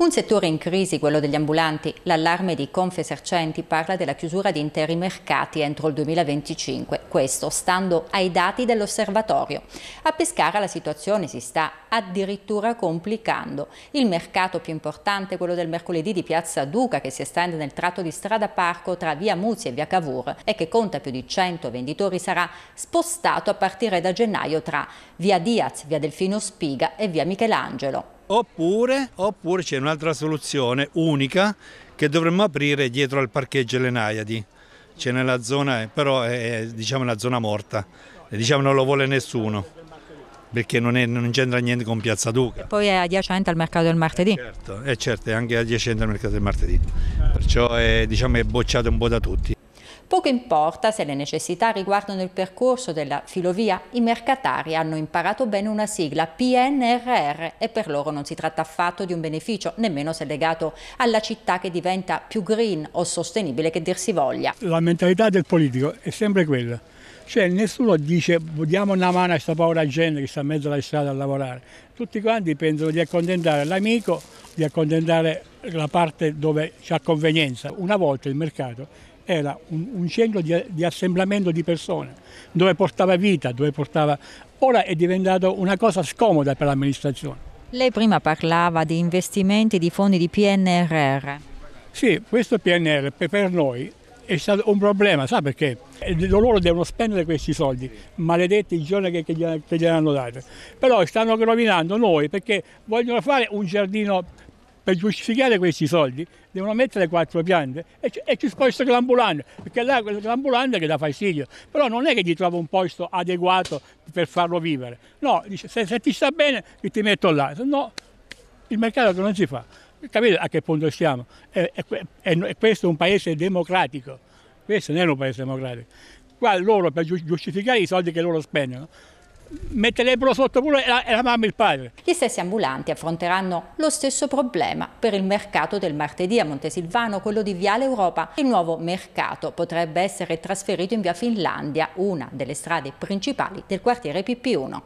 Un settore in crisi, quello degli ambulanti. L'allarme di Confesercenti parla della chiusura di interi mercati entro il 2025, questo stando ai dati dell'osservatorio. A Pescara la situazione si sta addirittura complicando. Il mercato più importante, quello del mercoledì di Piazza Duca, che si estende nel tratto di strada Parco tra via Muzzi e via Cavour e che conta più di 100 venditori, sarà spostato a partire da gennaio tra via Diaz, via Delfino Spiga e via Michelangelo. Oppure, oppure c'è un'altra soluzione unica che dovremmo aprire dietro al parcheggio Le Naiadi. C'è nella zona, eh, però è diciamo una zona morta, e, diciamo non lo vuole nessuno perché non, è, non c'entra niente con Piazza Duca. E poi è adiacente al mercato del martedì. Certo, è certo, è anche adiacente al mercato del martedì, perciò è, diciamo, è bocciato un po' da tutti. Poco importa se le necessità riguardano il percorso della filovia, i mercatari hanno imparato bene una sigla PNRR e per loro non si tratta affatto di un beneficio, nemmeno se legato alla città che diventa più green o sostenibile che dir si voglia. La mentalità del politico è sempre quella. Cioè nessuno dice diamo una mano a questa povera gente che sta in mezzo alla strada a lavorare. Tutti quanti pensano di accontentare l'amico, di accontentare la parte dove c'è convenienza. Una volta il mercato era un, un centro di, di, assemblamento di persone, dove portava vita, dove portava... Ora è diventato una cosa scomoda per l'amministrazione. Lei prima parlava di investimenti di fondi di PNRR. Sì, questo PNR per noi è stato un problema, sa perché? Eh, loro devono spendere questi soldi, maledetti i giorni che, che, gli hanno dato. Però stanno rovinando noi perché vogliono fare un giardino per giustificare questi soldi devono mettere quattro piante e, ci, e ci sposta l'ambulante, perché là l'ambulante che dà fastidio, però non è che gli trovo un posto adeguato per farlo vivere. No, dice, se, se ti sta bene ti metto là, se no il mercato non si fa. Capite a che punto siamo? E, e, questo è un paese democratico, questo non è un paese democratico. Qua loro per giustificare i soldi che loro spendono metterebbero sotto pure la, la mamma e il padre. Gli stessi ambulanti affronteranno lo stesso problema per il mercato del martedì a Montesilvano, quello di Viale Europa. Il nuovo mercato potrebbe essere trasferito in via Finlandia, una delle strade principali del quartiere PP1.